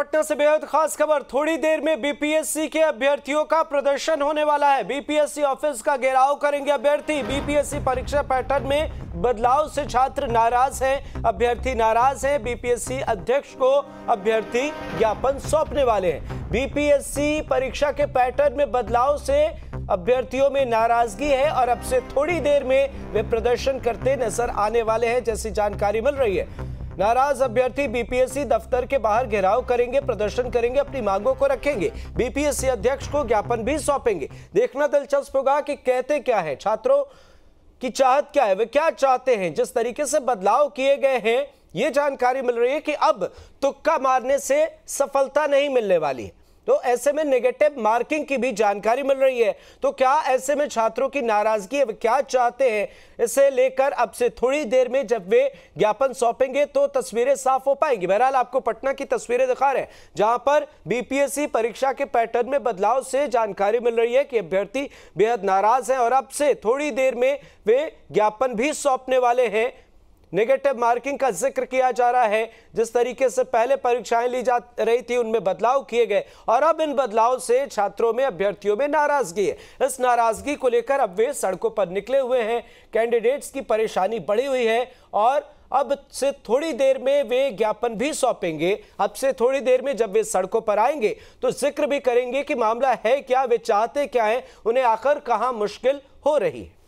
पटना से बेहद खास खबर थोड़ी देर में बीपीएससी के अभ्यर्थियों का प्रदर्शन होने वाला है बीपीएससी ऑफिस का घेराव करेंगे अभ्यर्थी बीपीएससी परीक्षा पैटर्न में बदलाव से छात्र नाराज हैं अभ्यर्थी नाराज हैं बीपीएससी अध्यक्ष को अभ्यर्थी ज्ञापन सौंपने वाले हैं बीपीएससी परीक्षा के पैटर्न में बदलाव से अभ्यर्थियों में नाराजगी है और अब से थोड़ी देर में वे प्रदर्शन करते नजर आने वाले हैं जैसी जानकारी मिल रही है नाराज अभ्यर्थी बीपीएससी दफ्तर के बाहर घेराव करेंगे प्रदर्शन करेंगे अपनी मांगों को रखेंगे बीपीएससी अध्यक्ष को ज्ञापन भी सौंपेंगे देखना दिलचस्प होगा कि कहते क्या है छात्रों की चाहत क्या है वे क्या चाहते हैं जिस तरीके से बदलाव किए गए हैं ये जानकारी मिल रही है कि अब तुक्का मारने से सफलता नहीं मिलने वाली है तो ऐसे में नेगेटिव मार्किंग की भी जानकारी मिल रही है तो क्या ऐसे में छात्रों की नाराजगी है क्या चाहते हैं इसे लेकर अब से थोड़ी देर में जब वे ज्ञापन सौंपेंगे तो तस्वीरें साफ हो पाएंगी बहरहाल आपको पटना की तस्वीरें दिखा रहे हैं जहां पर बीपीएससी परीक्षा के पैटर्न में बदलाव से जानकारी मिल रही है कि अभ्यर्थी बेहद नाराज है और अब से थोड़ी देर में वे ज्ञापन भी सौंपने वाले हैं नेगेटिव मार्किंग का जिक्र किया जा रहा है जिस तरीके से पहले परीक्षाएं ली जा रही थी उनमें बदलाव किए गए और अब इन बदलाव से छात्रों में अभ्यर्थियों में नाराजगी है इस नाराजगी को लेकर अब वे सड़कों पर निकले हुए हैं कैंडिडेट्स की परेशानी बढ़ी हुई है और अब से थोड़ी देर में वे ज्ञापन भी सौंपेंगे अब से थोड़ी देर में जब वे सड़कों पर आएंगे तो जिक्र भी करेंगे कि मामला है क्या वे चाहते क्या है उन्हें आखिर कहाँ मुश्किल हो रही है